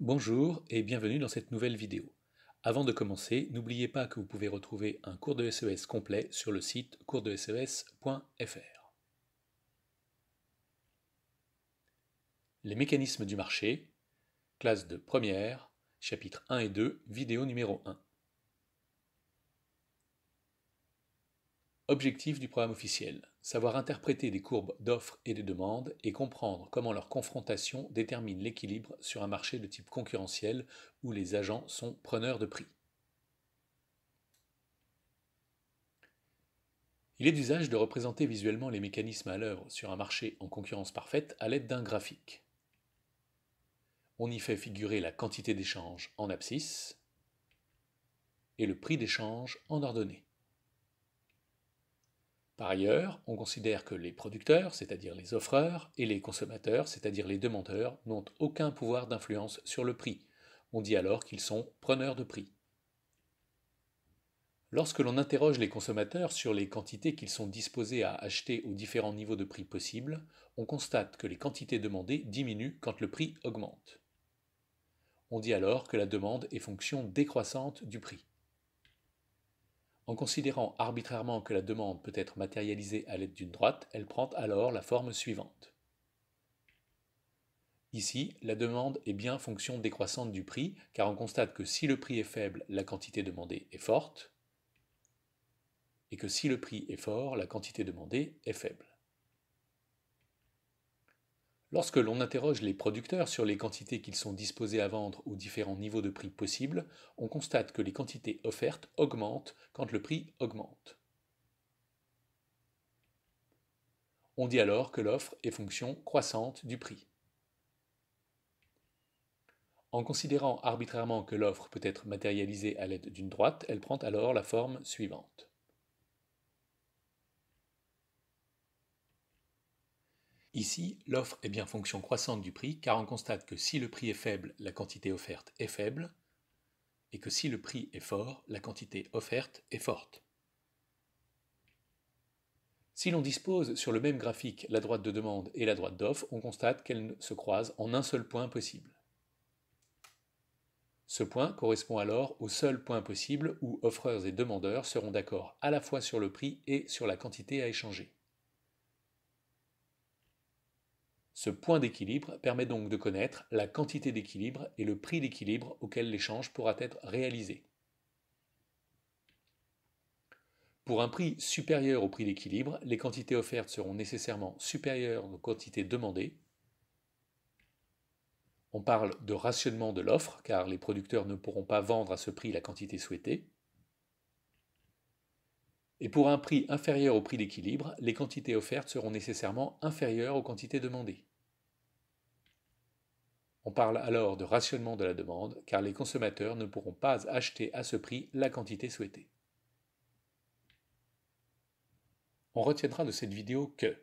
Bonjour et bienvenue dans cette nouvelle vidéo. Avant de commencer, n'oubliez pas que vous pouvez retrouver un cours de SES e complet sur le site coursdeses.fr. Les mécanismes du marché, classe de première, chapitre 1 et 2, vidéo numéro 1. Objectif du programme officiel. Savoir interpréter des courbes d'offres et de demandes et comprendre comment leur confrontation détermine l'équilibre sur un marché de type concurrentiel où les agents sont preneurs de prix. Il est d'usage de représenter visuellement les mécanismes à l'œuvre sur un marché en concurrence parfaite à l'aide d'un graphique. On y fait figurer la quantité d'échange en abscisse et le prix d'échange en ordonnée. Par ailleurs, on considère que les producteurs, c'est-à-dire les offreurs, et les consommateurs, c'est-à-dire les demandeurs, n'ont aucun pouvoir d'influence sur le prix. On dit alors qu'ils sont preneurs de prix. Lorsque l'on interroge les consommateurs sur les quantités qu'ils sont disposés à acheter aux différents niveaux de prix possibles, on constate que les quantités demandées diminuent quand le prix augmente. On dit alors que la demande est fonction décroissante du prix. En considérant arbitrairement que la demande peut être matérialisée à l'aide d'une droite, elle prend alors la forme suivante. Ici, la demande est bien fonction décroissante du prix, car on constate que si le prix est faible, la quantité demandée est forte, et que si le prix est fort, la quantité demandée est faible. Lorsque l'on interroge les producteurs sur les quantités qu'ils sont disposés à vendre aux différents niveaux de prix possibles, on constate que les quantités offertes augmentent quand le prix augmente. On dit alors que l'offre est fonction croissante du prix. En considérant arbitrairement que l'offre peut être matérialisée à l'aide d'une droite, elle prend alors la forme suivante. Ici, l'offre est bien fonction croissante du prix, car on constate que si le prix est faible, la quantité offerte est faible, et que si le prix est fort, la quantité offerte est forte. Si l'on dispose sur le même graphique la droite de demande et la droite d'offre, on constate qu'elles se croisent en un seul point possible. Ce point correspond alors au seul point possible où offreurs et demandeurs seront d'accord à la fois sur le prix et sur la quantité à échanger. Ce point d'équilibre permet donc de connaître la quantité d'équilibre et le prix d'équilibre auquel l'échange pourra être réalisé. Pour un prix supérieur au prix d'équilibre, les quantités offertes seront nécessairement supérieures aux quantités demandées. On parle de rationnement de l'offre, car les producteurs ne pourront pas vendre à ce prix la quantité souhaitée et pour un prix inférieur au prix d'équilibre, les quantités offertes seront nécessairement inférieures aux quantités demandées. On parle alors de rationnement de la demande, car les consommateurs ne pourront pas acheter à ce prix la quantité souhaitée. On retiendra de cette vidéo que,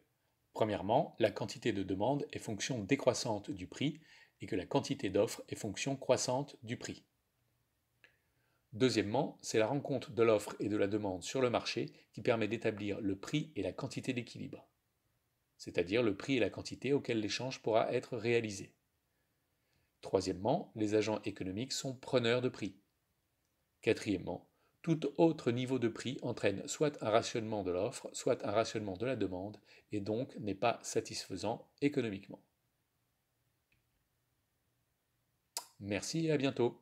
premièrement, la quantité de demande est fonction décroissante du prix et que la quantité d'offres est fonction croissante du prix. Deuxièmement, c'est la rencontre de l'offre et de la demande sur le marché qui permet d'établir le prix et la quantité d'équilibre, c'est-à-dire le prix et la quantité auquel l'échange pourra être réalisé. Troisièmement, les agents économiques sont preneurs de prix. Quatrièmement, tout autre niveau de prix entraîne soit un rationnement de l'offre, soit un rationnement de la demande, et donc n'est pas satisfaisant économiquement. Merci et à bientôt.